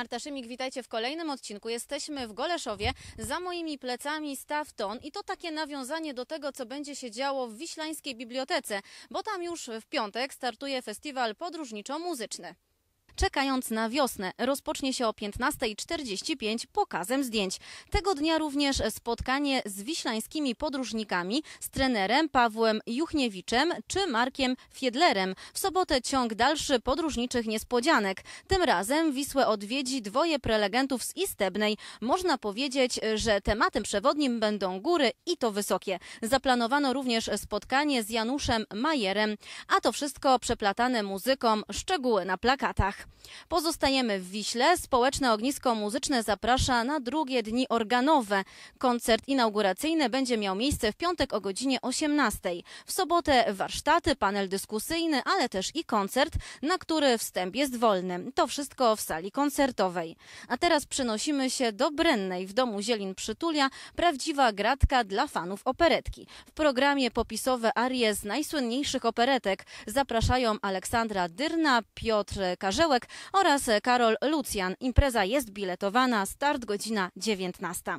Marta witajcie w kolejnym odcinku. Jesteśmy w Goleszowie, za moimi plecami staw ton i to takie nawiązanie do tego, co będzie się działo w Wiślańskiej Bibliotece, bo tam już w piątek startuje festiwal podróżniczo-muzyczny. Czekając na wiosnę rozpocznie się o 15.45 pokazem zdjęć. Tego dnia również spotkanie z wiślańskimi podróżnikami, z trenerem Pawłem Juchniewiczem czy Markiem Fiedlerem. W sobotę ciąg dalszy podróżniczych niespodzianek. Tym razem Wisłę odwiedzi dwoje prelegentów z Istebnej. Można powiedzieć, że tematem przewodnim będą góry i to wysokie. Zaplanowano również spotkanie z Januszem Majerem, a to wszystko przeplatane muzyką, szczegóły na plakatach. Pozostajemy w Wiśle. Społeczne Ognisko Muzyczne zaprasza na drugie dni organowe. Koncert inauguracyjny będzie miał miejsce w piątek o godzinie 18. W sobotę warsztaty, panel dyskusyjny, ale też i koncert, na który wstęp jest wolny. To wszystko w sali koncertowej. A teraz przenosimy się do Brennej w domu Zielin Przytulia, prawdziwa gratka dla fanów operetki. W programie popisowe arie z najsłynniejszych operetek zapraszają Aleksandra Dyrna, Piotr Karzeł, Pawełek oraz Karol Lucjan. Impreza jest biletowana, start godzina 19.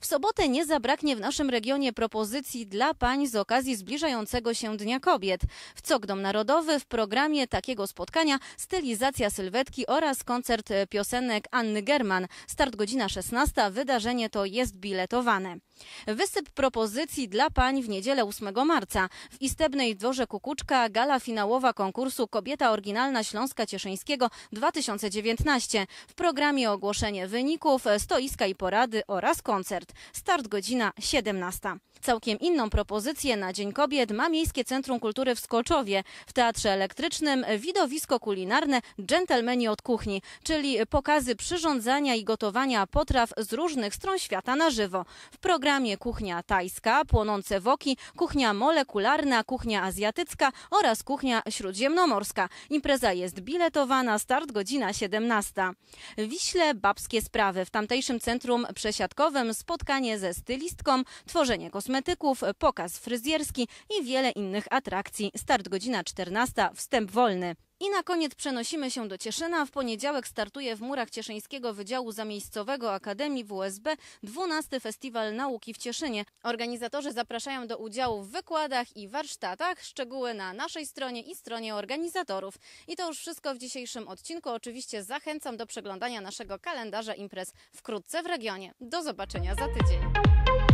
W sobotę nie zabraknie w naszym regionie propozycji dla pań z okazji zbliżającego się Dnia Kobiet. W Cogdom Narodowy w programie takiego spotkania stylizacja sylwetki oraz koncert piosenek Anny German. Start godzina 16, wydarzenie to jest biletowane. Wysyp propozycji dla pań w niedzielę 8 marca. W Istebnej Dworze Kukuczka gala finałowa konkursu Kobieta Oryginalna Śląska Cieszyńskiego 2019. W programie ogłoszenie wyników, stoiska i porady oraz koncert koncert. Start godzina 17. Całkiem inną propozycję na Dzień Kobiet ma Miejskie Centrum Kultury w Skoczowie. W Teatrze Elektrycznym widowisko kulinarne Dżentelmeni od kuchni, czyli pokazy przyrządzania i gotowania potraw z różnych stron świata na żywo. W programie kuchnia tajska, płonące woki, kuchnia molekularna, kuchnia azjatycka oraz kuchnia śródziemnomorska. Impreza jest biletowana, start godzina 17. Wiśle babskie sprawy. W tamtejszym centrum przesiadkowym spotkanie ze stylistką, tworzenie kosmetyków, pokaz fryzjerski i wiele innych atrakcji. Start godzina 14, wstęp wolny. I na koniec przenosimy się do Cieszyna. W poniedziałek startuje w murach Cieszyńskiego Wydziału Zamiejscowego Akademii WSB 12 Festiwal Nauki w Cieszynie. Organizatorzy zapraszają do udziału w wykładach i warsztatach. Szczegóły na naszej stronie i stronie organizatorów. I to już wszystko w dzisiejszym odcinku. Oczywiście zachęcam do przeglądania naszego kalendarza imprez wkrótce w regionie. Do zobaczenia za tydzień.